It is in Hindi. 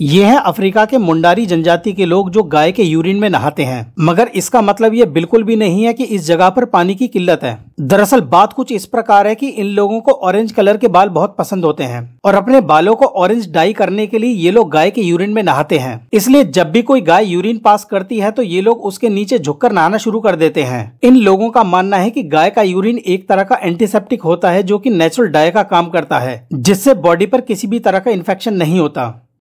ये है अफ्रीका के मुंडारी जनजाति के लोग जो गाय के यूरिन में नहाते हैं मगर इसका मतलब ये बिल्कुल भी नहीं है कि इस जगह पर पानी की किल्लत है दरअसल बात कुछ इस प्रकार है कि इन लोगों को ऑरेंज कलर के बाल बहुत पसंद होते हैं और अपने बालों को ऑरेंज डाई करने के लिए ये लोग गाय के यूरिन में नहाते हैं इसलिए जब भी कोई गाय यूरिन पास करती है तो ये लोग उसके नीचे झुककर नहाना शुरू कर देते हैं इन लोगों का मानना है की गाय का यूरिन एक तरह का एंटीसेप्टिक होता है जो की नेचुरल डाई का काम करता है जिससे बॉडी पर किसी भी तरह का इन्फेक्शन नहीं होता